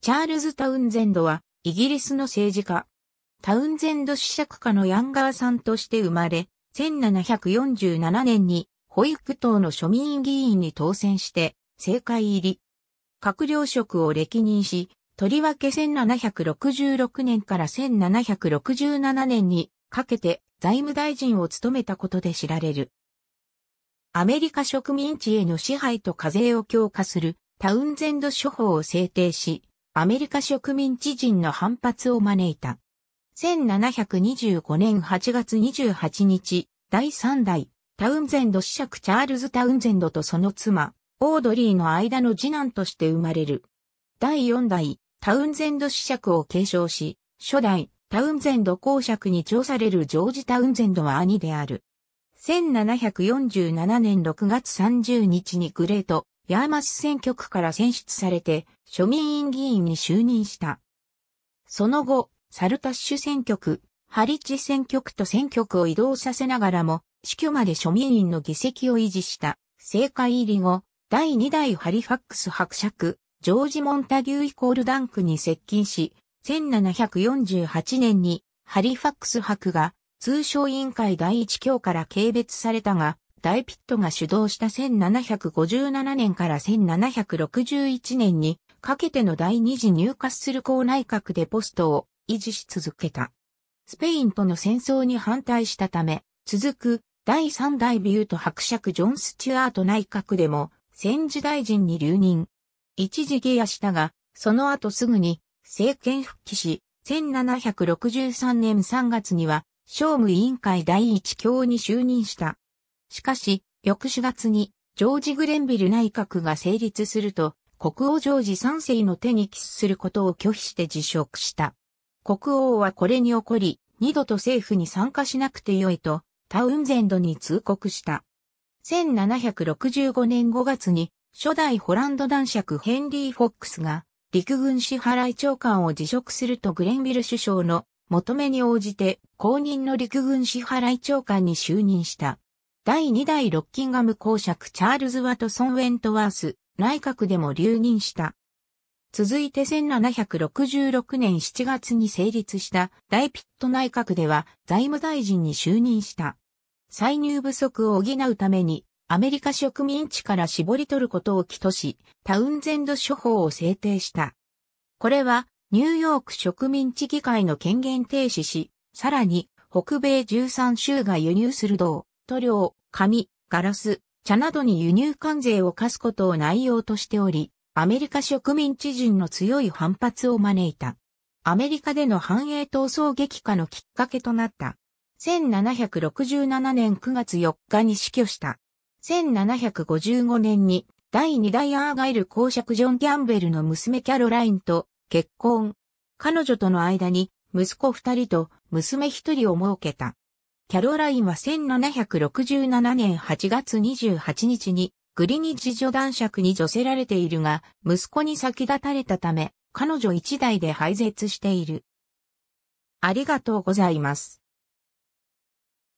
チャールズ・タウンゼンドは、イギリスの政治家。タウンゼンド試釈家のヤンガーさんとして生まれ、1747年に、保育党の庶民議員に当選して、政界入り。閣僚職を歴任し、とりわけ1766年から1767年にかけて財務大臣を務めたことで知られる。アメリカ植民地への支配と課税を強化するタウンゼンド処方を制定し、アメリカ植民地人の反発を招いた。1725年8月28日、第3代、タウンゼンド子爵チャールズ・タウンゼンドとその妻、オードリーの間の次男として生まれる。第4代、タウンゼンド子爵を継承し、初代、タウンゼンド公爵に長されるジョージ・タウンゼンドは兄である。1747年6月30日にグレート、ヤーマス選挙区から選出されて、庶民院議員に就任した。その後、サルタッシュ選挙区、ハリッジ選挙区と選挙区を移動させながらも、死去まで庶民院の議席を維持した。政界入り後、第2代ハリファックス伯爵、ジョージ・モンタギューイコールダンクに接近し、1748年にハリファックス伯が通商委員会第一協から軽蔑されたが、大ピットが主導した1757年から1761年にかけての第二次入荷する校内閣でポストを維持し続けた。スペインとの戦争に反対したため、続く第3代ビュート伯爵ジョン・スチュアート内閣でも戦時大臣に留任。一時下野したが、その後すぐに政権復帰し、1763年3月には商務委員会第一教に就任した。しかし、翌4月に、ジョージ・グレンビル内閣が成立すると、国王ジョージ3世の手にキスすることを拒否して辞職した。国王はこれに怒り、二度と政府に参加しなくてよいと、タウンゼンドに通告した。1765年5月に、初代ホランド男爵ヘンリー・フォックスが、陸軍支払い長官を辞職するとグレンビル首相の求めに応じて、公認の陸軍支払い長官に就任した。第2代ロッキンガム公爵チャールズ・ワトソン・ウェントワース内閣でも留任した。続いて1766年7月に成立した大ピット内閣では財務大臣に就任した。歳入不足を補うためにアメリカ植民地から絞り取ることを起とし、タウンゼンド処方を制定した。これはニューヨーク植民地議会の権限停止し、さらに北米13州が輸入する銅、塗料、紙、ガラス、茶などに輸入関税を課すことを内容としており、アメリカ植民地人の強い反発を招いた。アメリカでの繁栄闘争激化のきっかけとなった。1767年9月4日に死去した。1755年に第2代アーガイル公爵ジョン・ギャンベルの娘キャロラインと結婚。彼女との間に息子二人と娘一人を設けた。キャロラインは1767年8月28日にグリニッジ女男爵に女せられているが、息子に先立たれたため、彼女一代で廃絶している。ありがとうございます。